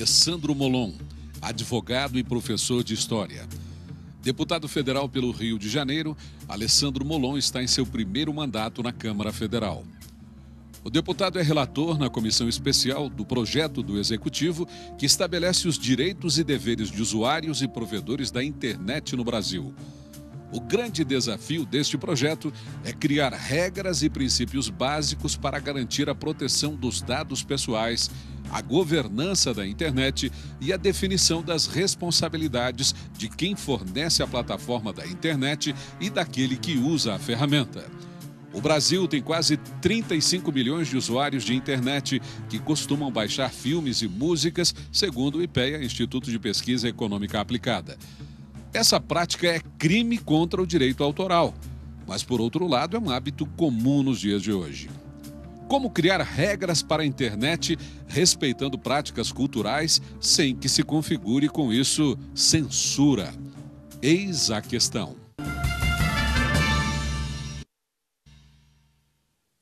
Alessandro Molon, advogado e professor de História. Deputado federal pelo Rio de Janeiro, Alessandro Molon está em seu primeiro mandato na Câmara Federal. O deputado é relator na comissão especial do projeto do Executivo que estabelece os direitos e deveres de usuários e provedores da internet no Brasil. O grande desafio deste projeto é criar regras e princípios básicos para garantir a proteção dos dados pessoais, a governança da internet e a definição das responsabilidades de quem fornece a plataforma da internet e daquele que usa a ferramenta. O Brasil tem quase 35 milhões de usuários de internet que costumam baixar filmes e músicas, segundo o IPEA, Instituto de Pesquisa Econômica Aplicada. Essa prática é crime contra o direito autoral, mas por outro lado é um hábito comum nos dias de hoje. Como criar regras para a internet respeitando práticas culturais sem que se configure com isso censura? Eis a questão.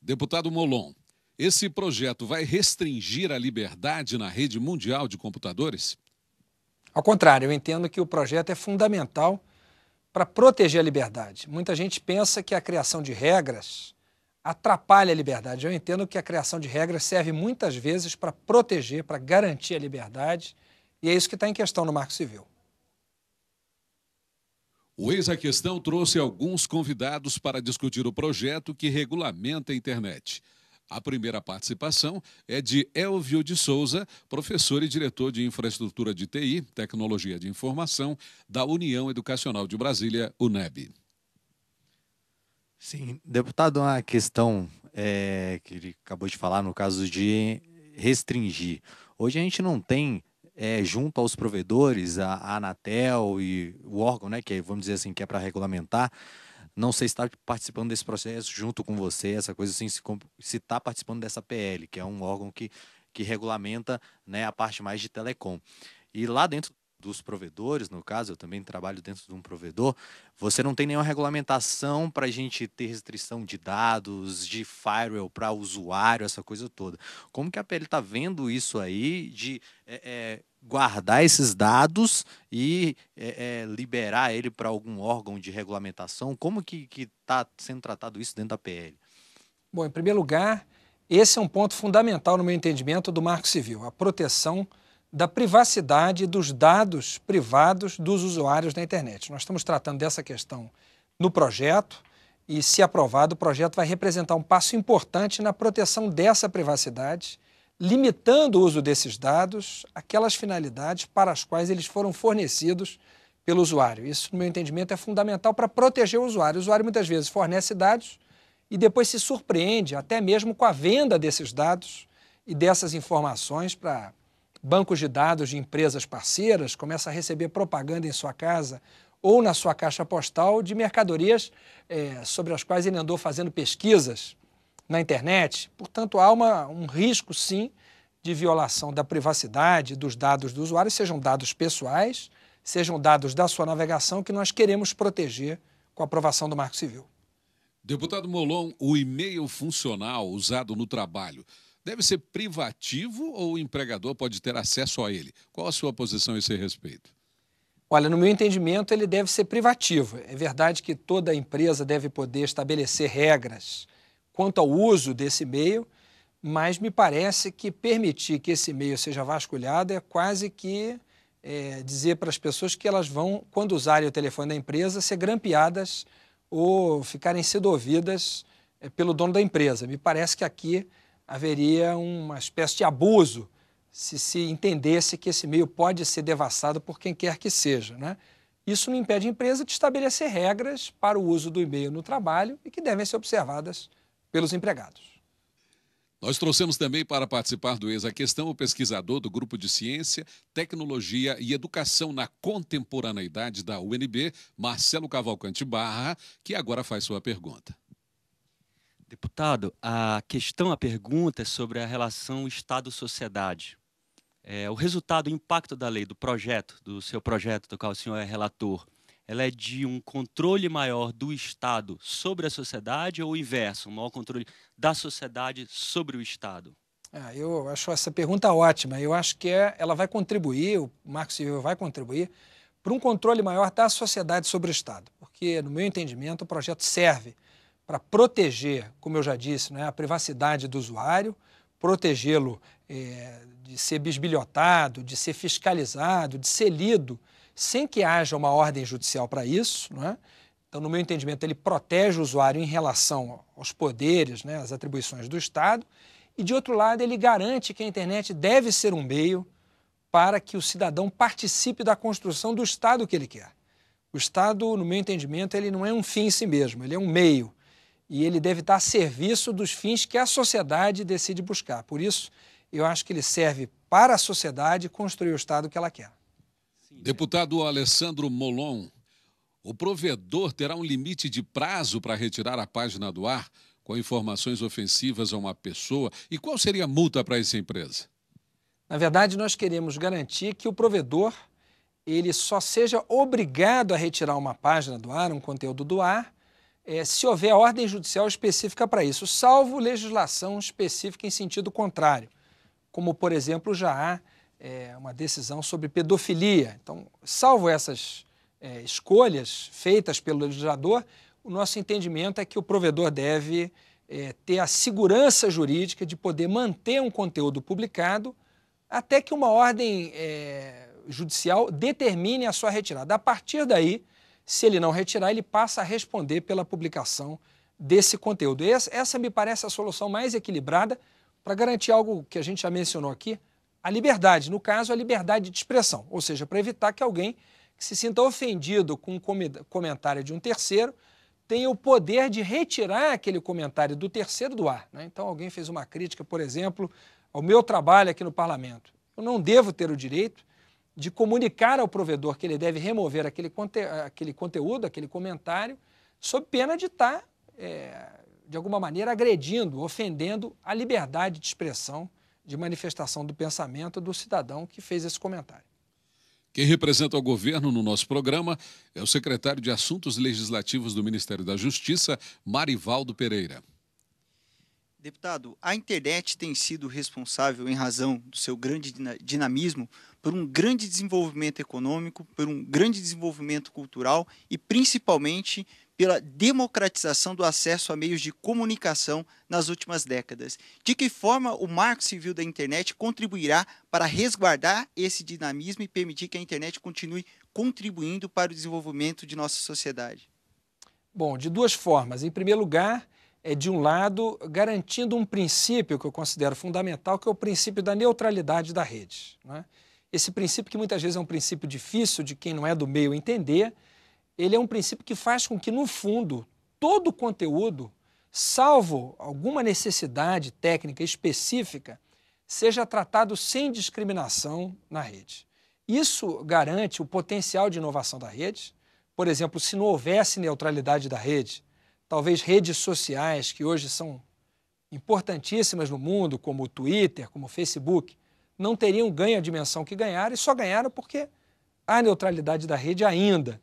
Deputado Molon, esse projeto vai restringir a liberdade na rede mundial de computadores? Ao contrário, eu entendo que o projeto é fundamental para proteger a liberdade. Muita gente pensa que a criação de regras atrapalha a liberdade. Eu entendo que a criação de regras serve muitas vezes para proteger, para garantir a liberdade, e é isso que está em questão no Marco Civil. O Ex a Questão trouxe alguns convidados para discutir o projeto que regulamenta a internet. A primeira participação é de Elvio de Souza, professor e diretor de infraestrutura de TI, tecnologia de informação, da União Educacional de Brasília, UNEB. Sim, deputado, uma questão é, que ele acabou de falar no caso de restringir. Hoje a gente não tem é, junto aos provedores, a, a Anatel e o órgão, né, que é, vamos dizer assim, que é para regulamentar, não sei se está participando desse processo junto com você, essa coisa assim, se está participando dessa PL, que é um órgão que, que regulamenta né, a parte mais de telecom. E lá dentro dos provedores, no caso, eu também trabalho dentro de um provedor, você não tem nenhuma regulamentação para a gente ter restrição de dados, de firewall para usuário, essa coisa toda. Como que a PL está vendo isso aí de é, é, guardar esses dados e é, é liberar ele para algum órgão de regulamentação? Como que está sendo tratado isso dentro da PL? Bom, em primeiro lugar, esse é um ponto fundamental no meu entendimento do Marco Civil, a proteção da privacidade dos dados privados dos usuários da internet. Nós estamos tratando dessa questão no projeto e, se aprovado, o projeto vai representar um passo importante na proteção dessa privacidade, limitando o uso desses dados àquelas finalidades para as quais eles foram fornecidos pelo usuário. Isso, no meu entendimento, é fundamental para proteger o usuário. O usuário muitas vezes fornece dados e depois se surpreende, até mesmo com a venda desses dados e dessas informações para bancos de dados de empresas parceiras, começa a receber propaganda em sua casa ou na sua caixa postal de mercadorias é, sobre as quais ele andou fazendo pesquisas na internet. Portanto, há uma, um risco, sim, de violação da privacidade dos dados do usuário, sejam dados pessoais, sejam dados da sua navegação, que nós queremos proteger com a aprovação do Marco Civil. Deputado Molon, o e-mail funcional usado no trabalho deve ser privativo ou o empregador pode ter acesso a ele? Qual a sua posição a esse respeito? Olha, no meu entendimento, ele deve ser privativo. É verdade que toda empresa deve poder estabelecer regras quanto ao uso desse meio, mas me parece que permitir que esse meio seja vasculhado é quase que é, dizer para as pessoas que elas vão, quando usarem o telefone da empresa, ser grampeadas ou ficarem sedovidas é, pelo dono da empresa. Me parece que aqui haveria uma espécie de abuso se se entendesse que esse meio pode ser devassado por quem quer que seja. Né? Isso não impede a empresa de estabelecer regras para o uso do e-mail no trabalho e que devem ser observadas pelos empregados. Nós trouxemos também para participar do Ex a Questão o pesquisador do Grupo de Ciência, Tecnologia e Educação na Contemporaneidade da UNB, Marcelo Cavalcante Barra, que agora faz sua pergunta. Deputado, a questão, a pergunta é sobre a relação Estado-sociedade. É, o resultado, o impacto da lei, do projeto, do seu projeto, do qual o senhor é relator, ela é de um controle maior do Estado sobre a sociedade ou o inverso, um maior controle da sociedade sobre o Estado? Ah, eu acho essa pergunta ótima. Eu acho que é, ela vai contribuir, o Marco Civil vai contribuir, para um controle maior da sociedade sobre o Estado. Porque, no meu entendimento, o projeto serve para proteger, como eu já disse, né, a privacidade do usuário, protegê-lo é, de ser bisbilhotado, de ser fiscalizado, de ser lido, sem que haja uma ordem judicial para isso. Né? Então, no meu entendimento, ele protege o usuário em relação aos poderes, né, às atribuições do Estado, e, de outro lado, ele garante que a internet deve ser um meio para que o cidadão participe da construção do Estado que ele quer. O Estado, no meu entendimento, ele não é um fim em si mesmo, ele é um meio e ele deve estar a serviço dos fins que a sociedade decide buscar. Por isso, eu acho que ele serve para a sociedade construir o Estado que ela quer. Deputado Alessandro Molon, o provedor terá um limite de prazo para retirar a página do ar com informações ofensivas a uma pessoa? E qual seria a multa para essa empresa? Na verdade, nós queremos garantir que o provedor ele só seja obrigado a retirar uma página do ar, um conteúdo do ar, é, se houver ordem judicial específica para isso, salvo legislação específica em sentido contrário, como, por exemplo, já há é, uma decisão sobre pedofilia. Então, salvo essas é, escolhas feitas pelo legislador, o nosso entendimento é que o provedor deve é, ter a segurança jurídica de poder manter um conteúdo publicado até que uma ordem é, judicial determine a sua retirada. A partir daí se ele não retirar, ele passa a responder pela publicação desse conteúdo. Essa, essa me parece a solução mais equilibrada para garantir algo que a gente já mencionou aqui, a liberdade, no caso, a liberdade de expressão, ou seja, para evitar que alguém que se sinta ofendido com um comentário de um terceiro tenha o poder de retirar aquele comentário do terceiro do ar. Né? Então, alguém fez uma crítica, por exemplo, ao meu trabalho aqui no parlamento. Eu não devo ter o direito de comunicar ao provedor que ele deve remover aquele, conte aquele conteúdo, aquele comentário, sob pena de estar, tá, é, de alguma maneira, agredindo, ofendendo a liberdade de expressão, de manifestação do pensamento do cidadão que fez esse comentário. Quem representa o governo no nosso programa é o secretário de Assuntos Legislativos do Ministério da Justiça, Marivaldo Pereira. Deputado, a internet tem sido responsável, em razão do seu grande dinamismo, por um grande desenvolvimento econômico, por um grande desenvolvimento cultural e principalmente pela democratização do acesso a meios de comunicação nas últimas décadas. De que forma o marco civil da internet contribuirá para resguardar esse dinamismo e permitir que a internet continue contribuindo para o desenvolvimento de nossa sociedade? Bom, de duas formas. Em primeiro lugar, é de um lado, garantindo um princípio que eu considero fundamental, que é o princípio da neutralidade da rede. é? Esse princípio, que muitas vezes é um princípio difícil de quem não é do meio entender, ele é um princípio que faz com que, no fundo, todo o conteúdo, salvo alguma necessidade técnica específica, seja tratado sem discriminação na rede. Isso garante o potencial de inovação da rede. Por exemplo, se não houvesse neutralidade da rede, talvez redes sociais, que hoje são importantíssimas no mundo, como o Twitter, como o Facebook, não teriam ganho a dimensão que ganharam e só ganharam porque há neutralidade da rede ainda.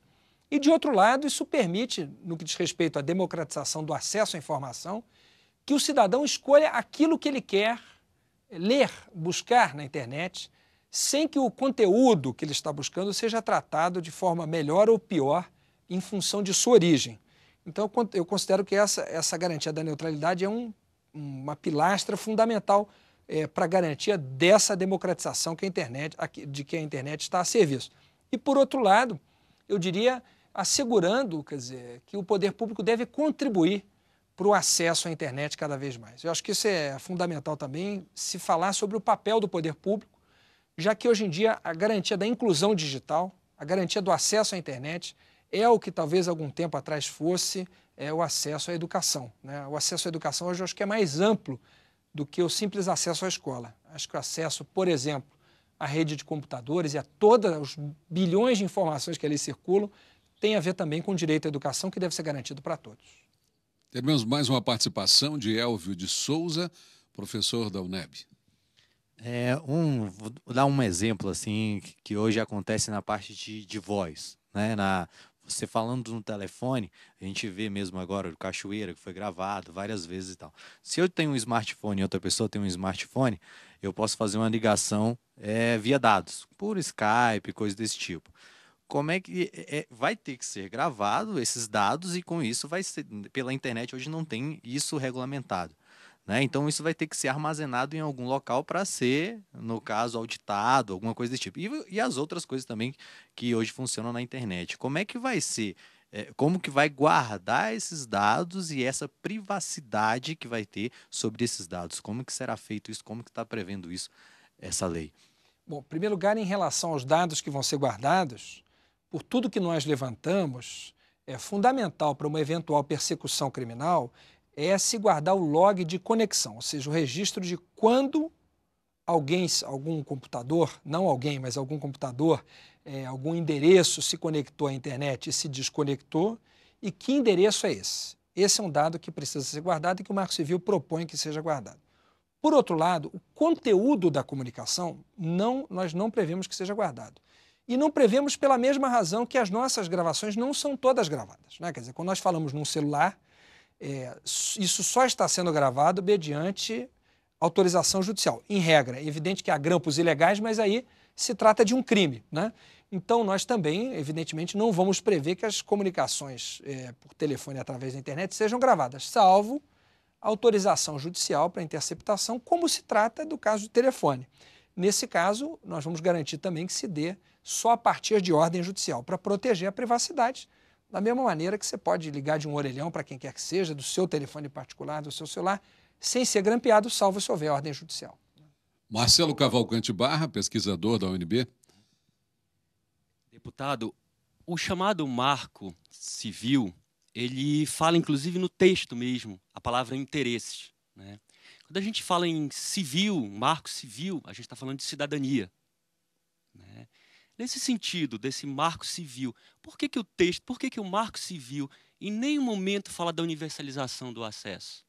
E, de outro lado, isso permite, no que diz respeito à democratização do acesso à informação, que o cidadão escolha aquilo que ele quer ler, buscar na internet, sem que o conteúdo que ele está buscando seja tratado de forma melhor ou pior em função de sua origem. Então, eu considero que essa, essa garantia da neutralidade é um, uma pilastra fundamental é, para garantia dessa democratização que a internet, de que a internet está a serviço. E, por outro lado, eu diria assegurando quer dizer, que o poder público deve contribuir para o acesso à internet cada vez mais. Eu acho que isso é fundamental também se falar sobre o papel do poder público, já que hoje em dia a garantia da inclusão digital, a garantia do acesso à internet, é o que talvez algum tempo atrás fosse é, o acesso à educação. Né? O acesso à educação hoje eu acho que é mais amplo do que o simples acesso à escola. Acho que o acesso, por exemplo, à rede de computadores e a todos os bilhões de informações que ali circulam tem a ver também com o direito à educação que deve ser garantido para todos. Teremos mais uma participação de Elvio de Souza, professor da UNEB. É, um, vou dar um exemplo assim que hoje acontece na parte de, de voz, né? na você falando no telefone, a gente vê mesmo agora o Cachoeira, que foi gravado várias vezes e tal. Se eu tenho um smartphone e outra pessoa tem um smartphone, eu posso fazer uma ligação é, via dados, por Skype, coisa desse tipo. Como é que é, vai ter que ser gravado esses dados e com isso vai ser pela internet hoje não tem isso regulamentado. Né? Então isso vai ter que ser armazenado em algum local para ser, no caso, auditado, alguma coisa desse tipo. E, e, as outras coisas também que hoje funcionam na internet. Como é que vai ser? É, como que vai guardar esses dados e essa privacidade que vai ter sobre esses dados? Como que será feito isso? Como que está prevendo isso essa lei? Bom, em primeiro lugar, em relação aos dados que vão ser guardados, por tudo que nós levantamos, é fundamental para uma eventual persecução criminal é se guardar o log de conexão, ou seja, o registro de quando alguém, algum computador, não alguém, mas algum computador, é, algum endereço se conectou à internet e se desconectou, e que endereço é esse? Esse é um dado que precisa ser guardado e que o Marco Civil propõe que seja guardado. Por outro lado, o conteúdo da comunicação não, nós não prevemos que seja guardado. E não prevemos pela mesma razão que as nossas gravações não são todas gravadas. Né? Quer dizer, quando nós falamos num celular, é, isso só está sendo gravado mediante autorização judicial. Em regra, é evidente que há grampos ilegais, mas aí se trata de um crime. Né? Então, nós também, evidentemente, não vamos prever que as comunicações é, por telefone através da internet sejam gravadas, salvo autorização judicial para interceptação, como se trata do caso de telefone. Nesse caso, nós vamos garantir também que se dê só a partir de ordem judicial, para proteger a privacidade da mesma maneira que você pode ligar de um orelhão para quem quer que seja, do seu telefone particular, do seu celular, sem ser grampeado, salvo se houver ordem judicial. Marcelo Cavalcante Barra, pesquisador da UNB. Deputado, o chamado marco civil, ele fala inclusive no texto mesmo, a palavra interesses Né? Quando a gente fala em civil, marco civil, a gente está falando de cidadania. Né? Nesse sentido, desse marco civil, por que, que o texto, por que, que o marco civil em nenhum momento fala da universalização do acesso?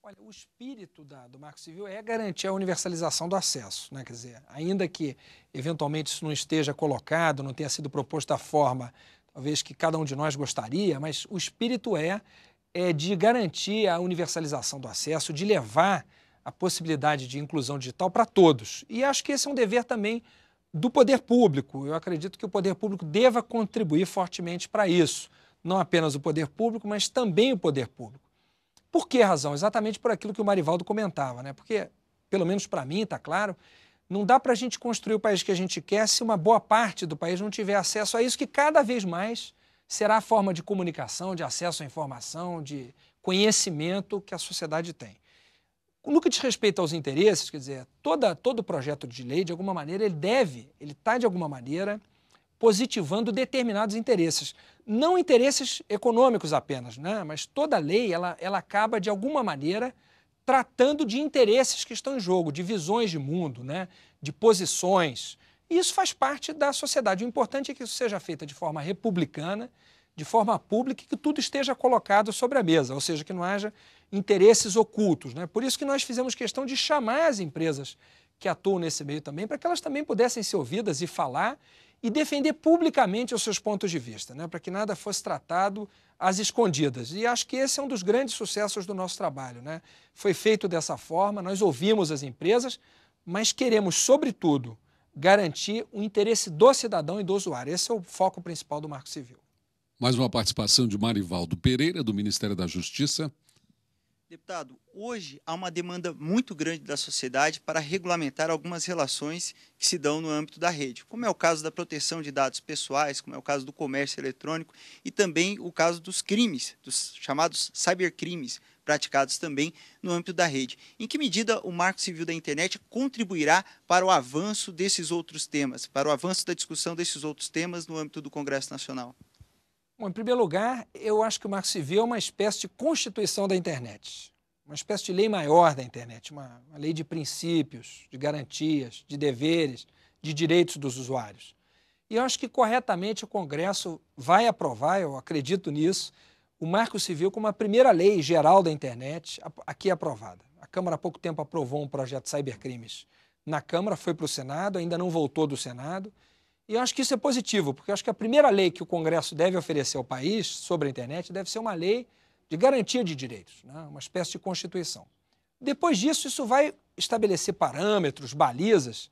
Olha, o espírito da, do marco civil é garantir a universalização do acesso. Né? Quer dizer, ainda que eventualmente isso não esteja colocado, não tenha sido proposto da forma talvez que cada um de nós gostaria, mas o espírito é, é de garantir a universalização do acesso, de levar a possibilidade de inclusão digital para todos. E acho que esse é um dever também do poder público. Eu acredito que o poder público deva contribuir fortemente para isso. Não apenas o poder público, mas também o poder público. Por que razão? Exatamente por aquilo que o Marivaldo comentava, né? Porque, pelo menos para mim, está claro, não dá para a gente construir o país que a gente quer se uma boa parte do país não tiver acesso a isso, que cada vez mais será a forma de comunicação, de acesso à informação, de conhecimento que a sociedade tem. No que diz respeito aos interesses, quer dizer, toda, todo projeto de lei, de alguma maneira, ele deve, ele está, de alguma maneira, positivando determinados interesses. Não interesses econômicos apenas, né? mas toda lei ela, ela acaba, de alguma maneira, tratando de interesses que estão em jogo, de visões de mundo, né? de posições. E isso faz parte da sociedade. O importante é que isso seja feito de forma republicana, de forma pública, e que tudo esteja colocado sobre a mesa, ou seja, que não haja interesses ocultos. Né? Por isso que nós fizemos questão de chamar as empresas que atuam nesse meio também, para que elas também pudessem ser ouvidas e falar e defender publicamente os seus pontos de vista, né? para que nada fosse tratado às escondidas. E acho que esse é um dos grandes sucessos do nosso trabalho. Né? Foi feito dessa forma, nós ouvimos as empresas, mas queremos, sobretudo, garantir o interesse do cidadão e do usuário. Esse é o foco principal do Marco Civil. Mais uma participação de Marivaldo Pereira, do Ministério da Justiça. Deputado, hoje há uma demanda muito grande da sociedade para regulamentar algumas relações que se dão no âmbito da rede, como é o caso da proteção de dados pessoais, como é o caso do comércio eletrônico e também o caso dos crimes, dos chamados cybercrimes, praticados também no âmbito da rede. Em que medida o Marco Civil da Internet contribuirá para o avanço desses outros temas, para o avanço da discussão desses outros temas no âmbito do Congresso Nacional? Bom, em primeiro lugar, eu acho que o Marco Civil é uma espécie de constituição da internet, uma espécie de lei maior da internet, uma, uma lei de princípios, de garantias, de deveres, de direitos dos usuários. E eu acho que corretamente o Congresso vai aprovar, eu acredito nisso, o Marco Civil como a primeira lei geral da internet aqui aprovada. A Câmara há pouco tempo aprovou um projeto de cybercrimes na Câmara, foi para o Senado, ainda não voltou do Senado. E eu acho que isso é positivo, porque eu acho que a primeira lei que o Congresso deve oferecer ao país sobre a internet deve ser uma lei de garantia de direitos, né? uma espécie de Constituição. Depois disso, isso vai estabelecer parâmetros, balizas,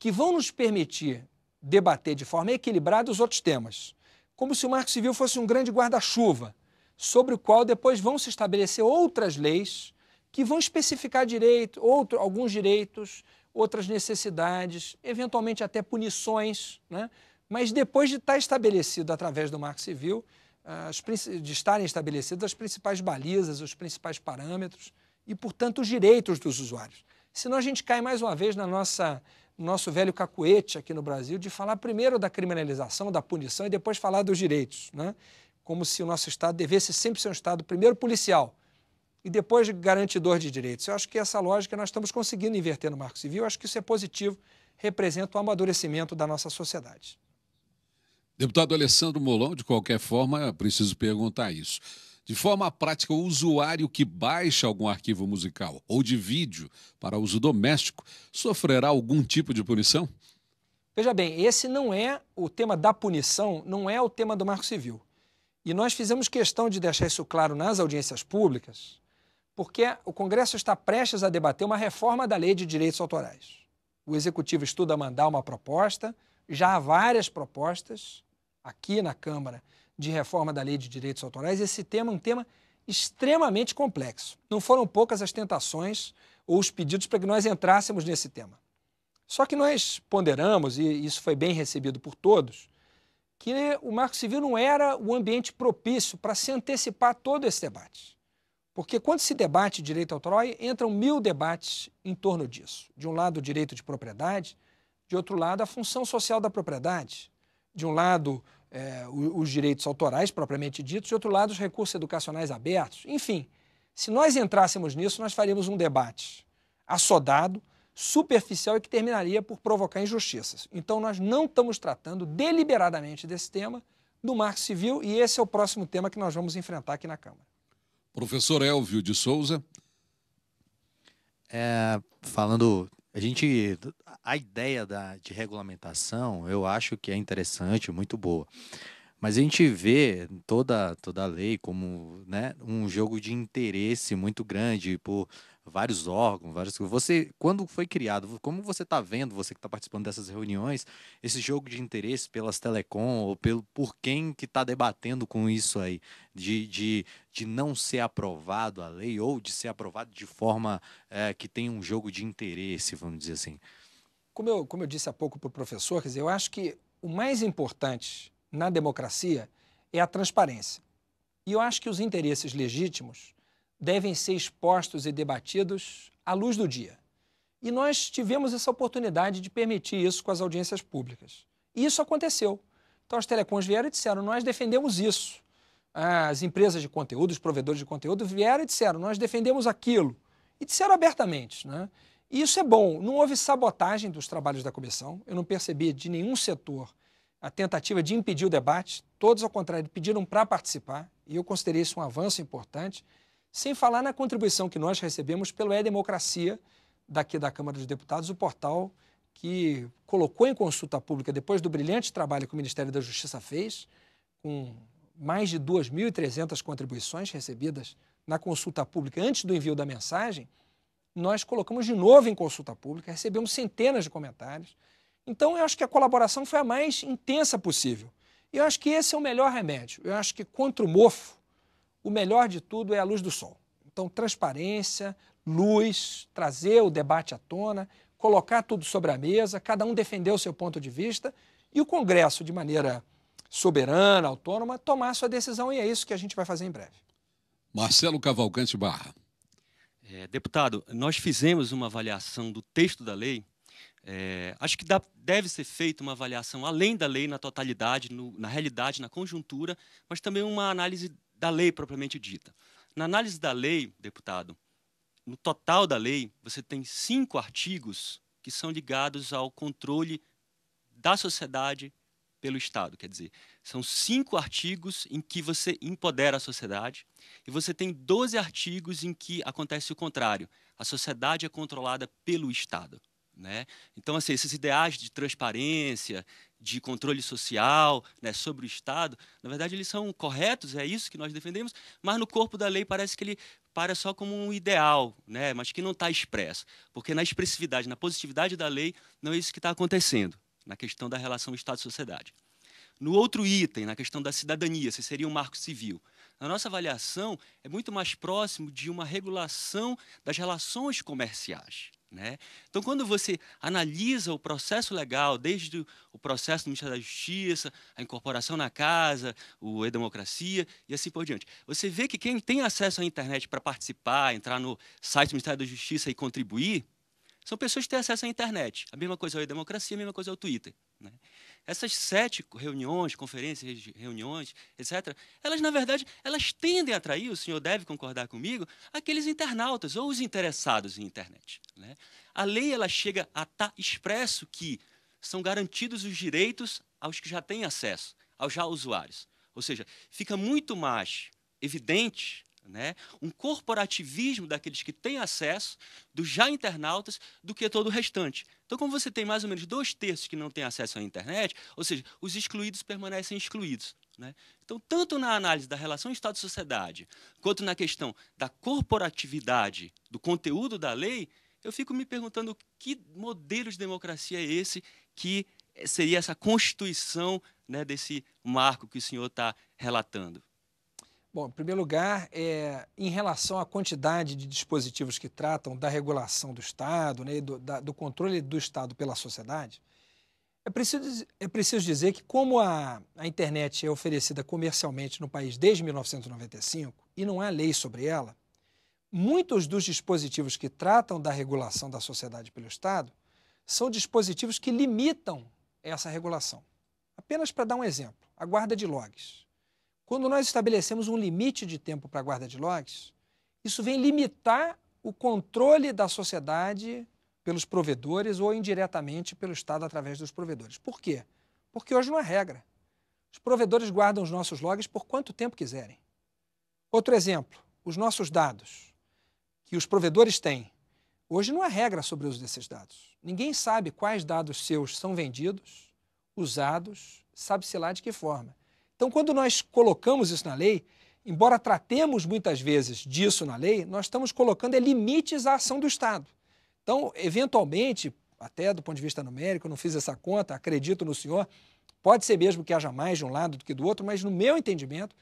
que vão nos permitir debater de forma equilibrada os outros temas, como se o Marco Civil fosse um grande guarda-chuva, sobre o qual depois vão se estabelecer outras leis que vão especificar direito, outro, alguns direitos, outras necessidades, eventualmente até punições, né? mas depois de estar estabelecido através do Marco Civil, as, de estarem estabelecidas as principais balizas, os principais parâmetros e, portanto, os direitos dos usuários. Senão a gente cai mais uma vez na nossa nosso velho cacuete aqui no Brasil de falar primeiro da criminalização, da punição e depois falar dos direitos, né? como se o nosso Estado devesse sempre ser um Estado primeiro policial, e depois garantidor de direitos. Eu acho que essa lógica nós estamos conseguindo inverter no Marco Civil, eu acho que isso é positivo, representa o amadurecimento da nossa sociedade. Deputado Alessandro Molon, de qualquer forma, preciso perguntar isso. De forma prática, o usuário que baixa algum arquivo musical ou de vídeo para uso doméstico sofrerá algum tipo de punição? Veja bem, esse não é o tema da punição, não é o tema do Marco Civil. E nós fizemos questão de deixar isso claro nas audiências públicas, porque o Congresso está prestes a debater uma reforma da lei de direitos autorais. O Executivo estuda mandar uma proposta, já há várias propostas aqui na Câmara de reforma da lei de direitos autorais. Esse tema é um tema extremamente complexo. Não foram poucas as tentações ou os pedidos para que nós entrássemos nesse tema. Só que nós ponderamos, e isso foi bem recebido por todos, que o Marco Civil não era o ambiente propício para se antecipar todo esse debate. Porque quando se debate direito autoral, entram mil debates em torno disso. De um lado, o direito de propriedade, de outro lado, a função social da propriedade. De um lado, eh, os direitos autorais propriamente ditos, de outro lado, os recursos educacionais abertos. Enfim, se nós entrássemos nisso, nós faríamos um debate assodado, superficial e que terminaria por provocar injustiças. Então, nós não estamos tratando deliberadamente desse tema do Marco Civil e esse é o próximo tema que nós vamos enfrentar aqui na Câmara. Professor Elvio de Souza. É, falando, a gente, a ideia da, de regulamentação, eu acho que é interessante, muito boa. Mas a gente vê toda, toda a lei como né, um jogo de interesse muito grande por vários órgãos, vários. Você, quando foi criado, como você está vendo, você que está participando dessas reuniões, esse jogo de interesse pelas telecom ou pelo por quem que está debatendo com isso aí, de, de, de não ser aprovado a lei ou de ser aprovado de forma é, que tem um jogo de interesse, vamos dizer assim. Como eu, como eu disse há pouco para o professor, quer dizer, eu acho que o mais importante na democracia é a transparência. E eu acho que os interesses legítimos devem ser expostos e debatidos à luz do dia. E nós tivemos essa oportunidade de permitir isso com as audiências públicas. E isso aconteceu. Então, as telecoms vieram e disseram: nós defendemos isso. As empresas de conteúdo, os provedores de conteúdo vieram e disseram: nós defendemos aquilo. E disseram abertamente. Né? E isso é bom. Não houve sabotagem dos trabalhos da comissão. Eu não percebi de nenhum setor a tentativa de impedir o debate. Todos, ao contrário, pediram para participar, e eu considerei isso um avanço importante, sem falar na contribuição que nós recebemos pelo E-Democracia, daqui da Câmara dos Deputados, o portal que colocou em consulta pública, depois do brilhante trabalho que o Ministério da Justiça fez, com mais de 2.300 contribuições recebidas na consulta pública antes do envio da mensagem, nós colocamos de novo em consulta pública, recebemos centenas de comentários, então, eu acho que a colaboração foi a mais intensa possível. E eu acho que esse é o melhor remédio. Eu acho que contra o mofo, o melhor de tudo é a luz do sol. Então, transparência, luz, trazer o debate à tona, colocar tudo sobre a mesa, cada um defender o seu ponto de vista e o Congresso, de maneira soberana, autônoma, tomar sua decisão e é isso que a gente vai fazer em breve. Marcelo Cavalcante Barra. É, deputado, nós fizemos uma avaliação do texto da lei é, acho que dá, deve ser feita uma avaliação além da lei na totalidade, no, na realidade, na conjuntura, mas também uma análise da lei propriamente dita. Na análise da lei, deputado, no total da lei, você tem cinco artigos que são ligados ao controle da sociedade pelo Estado. Quer dizer, são cinco artigos em que você empodera a sociedade e você tem 12 artigos em que acontece o contrário. A sociedade é controlada pelo Estado. Né? Então, assim, esses ideais de transparência, de controle social né, sobre o Estado, na verdade, eles são corretos, é isso que nós defendemos, mas no corpo da lei parece que ele para só como um ideal, né, mas que não está expresso. Porque na expressividade, na positividade da lei, não é isso que está acontecendo, na questão da relação Estado-sociedade. No outro item, na questão da cidadania, se seria um marco civil, na nossa avaliação, é muito mais próximo de uma regulação das relações comerciais. Né? Então, quando você analisa o processo legal, desde o processo do Ministério da Justiça, a incorporação na casa, o e-democracia e assim por diante, você vê que quem tem acesso à internet para participar, entrar no site do Ministério da Justiça e contribuir, são pessoas que têm acesso à internet. A mesma coisa é o e-democracia, a mesma coisa é o Twitter. Né? Essas sete reuniões, conferências, reuniões, etc., elas, na verdade, elas tendem a atrair, o senhor deve concordar comigo, aqueles internautas ou os interessados em internet. Né? A lei ela chega a estar tá expresso que são garantidos os direitos aos que já têm acesso, aos já usuários. Ou seja, fica muito mais evidente né, um corporativismo daqueles que têm acesso, dos já internautas, do que todo o restante. Então, como você tem mais ou menos dois terços que não têm acesso à internet, ou seja, os excluídos permanecem excluídos. Né? Então, tanto na análise da relação Estado-sociedade, quanto na questão da corporatividade do conteúdo da lei, eu fico me perguntando que modelo de democracia é esse que seria essa constituição né, desse marco que o senhor está relatando. Bom, em primeiro lugar, é, em relação à quantidade de dispositivos que tratam da regulação do Estado, né, do, da, do controle do Estado pela sociedade, é preciso, é preciso dizer que, como a, a internet é oferecida comercialmente no país desde 1995 e não há lei sobre ela, muitos dos dispositivos que tratam da regulação da sociedade pelo Estado são dispositivos que limitam essa regulação. Apenas para dar um exemplo, a guarda de logs. Quando nós estabelecemos um limite de tempo para a guarda de logs, isso vem limitar o controle da sociedade pelos provedores ou indiretamente pelo Estado através dos provedores. Por quê? Porque hoje não há regra. Os provedores guardam os nossos logs por quanto tempo quiserem. Outro exemplo, os nossos dados, que os provedores têm. Hoje não há regra sobre o uso desses dados. Ninguém sabe quais dados seus são vendidos, usados, sabe-se lá de que forma. Então, quando nós colocamos isso na lei, embora tratemos muitas vezes disso na lei, nós estamos colocando é, limites à ação do Estado. Então, eventualmente, até do ponto de vista numérico, eu não fiz essa conta, acredito no senhor, pode ser mesmo que haja mais de um lado do que do outro, mas no meu entendimento,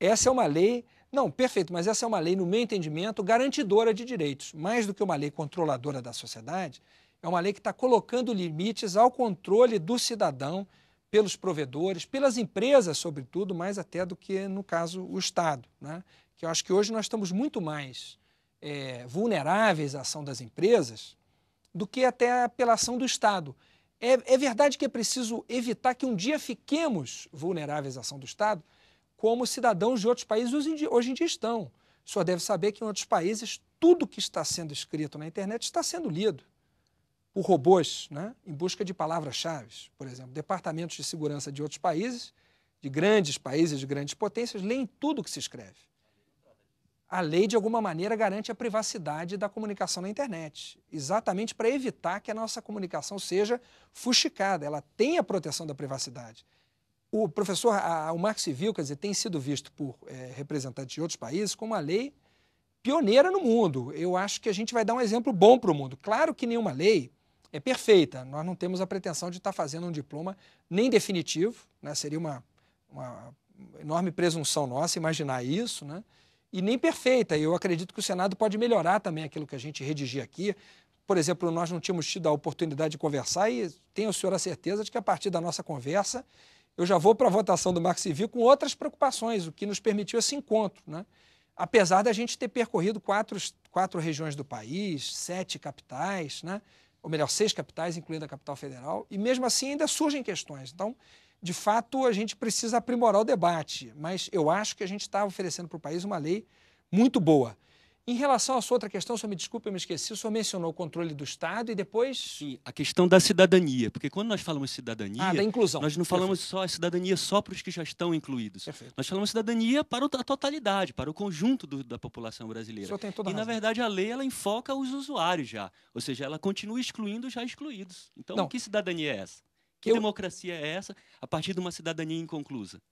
essa é uma lei, não, perfeito, mas essa é uma lei, no meu entendimento, garantidora de direitos. Mais do que uma lei controladora da sociedade, é uma lei que está colocando limites ao controle do cidadão pelos provedores, pelas empresas, sobretudo, mais até do que, no caso, o Estado. Né? Que eu acho que hoje nós estamos muito mais é, vulneráveis à ação das empresas do que até pela ação do Estado. É, é, verdade que é preciso evitar que um dia fiquemos vulneráveis à ação do Estado, como cidadãos de outros países hoje em dia, hoje em dia estão. O senhor deve saber que em outros países tudo que está sendo escrito na internet está sendo lido por robôs né, em busca de palavras-chave. Por exemplo, departamentos de segurança de outros países, de grandes países, de grandes potências, leem tudo o que se escreve. A lei, de alguma maneira, garante a privacidade da comunicação na internet, exatamente para evitar que a nossa comunicação seja fuxicada. Ela tem a proteção da privacidade. O professor, a, o Marco Civil, quer dizer, tem sido visto por é, representantes de outros países como uma lei pioneira no mundo. Eu acho que a gente vai dar um exemplo bom para o mundo. Claro que nenhuma lei é perfeita. Nós não temos a pretensão de estar fazendo um diploma nem definitivo, né? seria uma, uma enorme presunção nossa imaginar isso, né? e nem perfeita. Eu acredito que o Senado pode melhorar também aquilo que a gente redigir aqui. Por exemplo, nós não tínhamos tido a oportunidade de conversar e tenho o senhor a certeza de que a partir da nossa conversa eu já vou para a votação do Marco Civil com outras preocupações, o que nos permitiu esse encontro. Né? Apesar da gente ter percorrido quatro, quatro regiões do país, sete capitais, né? ou melhor, seis capitais, incluindo a capital federal, e mesmo assim ainda surgem questões. Então, de fato, a gente precisa aprimorar o debate, mas eu acho que a gente está oferecendo para o país uma lei muito boa. Em relação à sua outra questão, só me desculpe, eu me esqueci, o senhor mencionou o controle do Estado e depois. Sim, a questão da cidadania, porque quando nós falamos cidadania. Ah, da inclusão. Nós não falamos Perfeito. só a cidadania só para os que já estão incluídos. Perfeito. Nós falamos cidadania para a totalidade, para o conjunto do, da população brasileira. O tem toda e, na verdade, a lei ela enfoca os usuários já. Ou seja, ela continua excluindo os já excluídos. Então, não. que cidadania é essa? Que eu... democracia é essa a partir de uma cidadania inconclusa?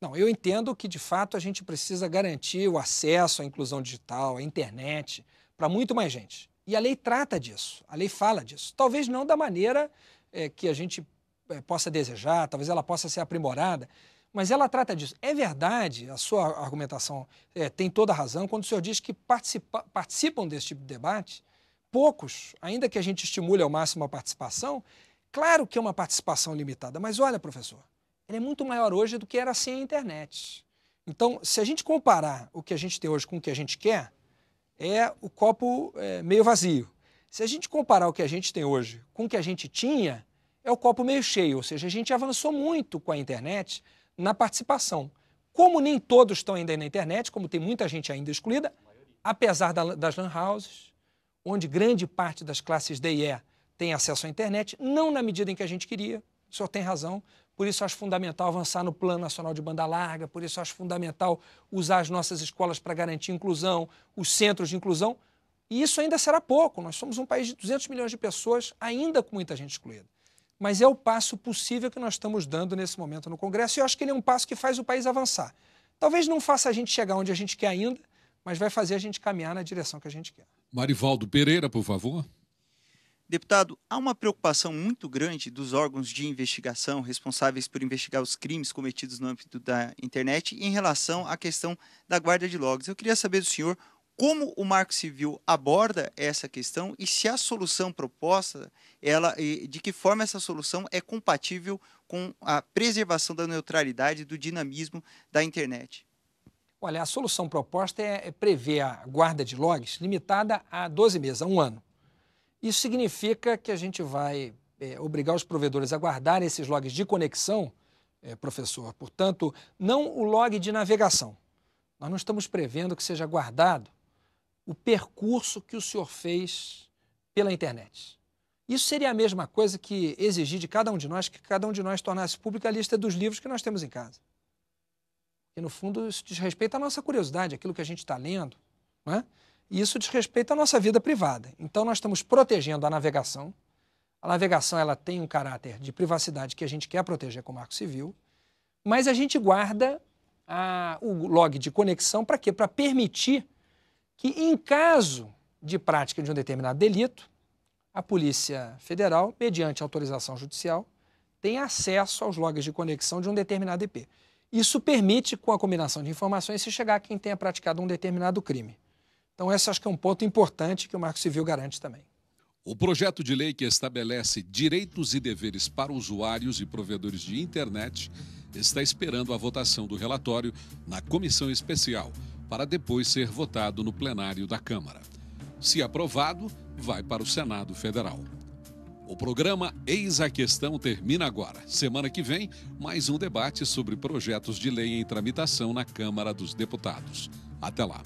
Não, eu entendo que de fato a gente precisa garantir o acesso à inclusão digital, à internet, para muito mais gente. E a lei trata disso, a lei fala disso. Talvez não da maneira é, que a gente é, possa desejar, talvez ela possa ser aprimorada, mas ela trata disso. É verdade, a sua argumentação é, tem toda a razão quando o senhor diz que participa, participam desse tipo de debate poucos, ainda que a gente estimule ao máximo a participação, claro que é uma participação limitada, mas olha, professor, é muito maior hoje do que era sem a internet. Então, se a gente comparar o que a gente tem hoje com o que a gente quer, é o copo é, meio vazio. Se a gente comparar o que a gente tem hoje com o que a gente tinha, é o copo meio cheio, ou seja, a gente avançou muito com a internet na participação. Como nem todos estão ainda na internet, como tem muita gente ainda excluída, apesar da, das lan houses, onde grande parte das classes D e E tem acesso à internet, não na medida em que a gente queria, o senhor tem razão, por isso acho fundamental avançar no Plano Nacional de Banda Larga, por isso acho fundamental usar as nossas escolas para garantir inclusão, os centros de inclusão. E isso ainda será pouco, nós somos um país de 200 milhões de pessoas, ainda com muita gente excluída. Mas é o passo possível que nós estamos dando nesse momento no Congresso, e eu acho que ele é um passo que faz o país avançar. Talvez não faça a gente chegar onde a gente quer ainda, mas vai fazer a gente caminhar na direção que a gente quer. Marivaldo Pereira, por favor. Deputado, há uma preocupação muito grande dos órgãos de investigação responsáveis por investigar os crimes cometidos no âmbito da internet em relação à questão da guarda de logs. Eu queria saber do senhor como o Marco Civil aborda essa questão e se a solução proposta, ela, de que forma essa solução é compatível com a preservação da neutralidade e do dinamismo da internet. Olha, a solução proposta é, é prever a guarda de logs limitada a 12 meses, a um ano. Isso significa que a gente vai é, obrigar os provedores a guardar esses logs de conexão, é, professor. Portanto, não o log de navegação. Nós não estamos prevendo que seja guardado o percurso que o senhor fez pela internet. Isso seria a mesma coisa que exigir de cada um de nós que cada um de nós tornasse pública a lista dos livros que nós temos em casa. E, no fundo, isso diz respeito à nossa curiosidade, aquilo que a gente está lendo. Não é? isso diz respeito à nossa vida privada. Então, nós estamos protegendo a navegação. A navegação ela tem um caráter de privacidade que a gente quer proteger com o Marco Civil, mas a gente guarda a, o log de conexão para quê? Para permitir que, em caso de prática de um determinado delito, a Polícia Federal, mediante autorização judicial, tenha acesso aos logs de conexão de um determinado IP. Isso permite, com a combinação de informações, se chegar a quem tenha praticado um determinado crime. Então, esse acho que é um ponto importante que o Marco Civil garante também. O projeto de lei que estabelece direitos e deveres para usuários e provedores de internet está esperando a votação do relatório na comissão especial, para depois ser votado no plenário da Câmara. Se aprovado, vai para o Senado Federal. O programa Eis a Questão termina agora. Semana que vem, mais um debate sobre projetos de lei em tramitação na Câmara dos Deputados. Até lá.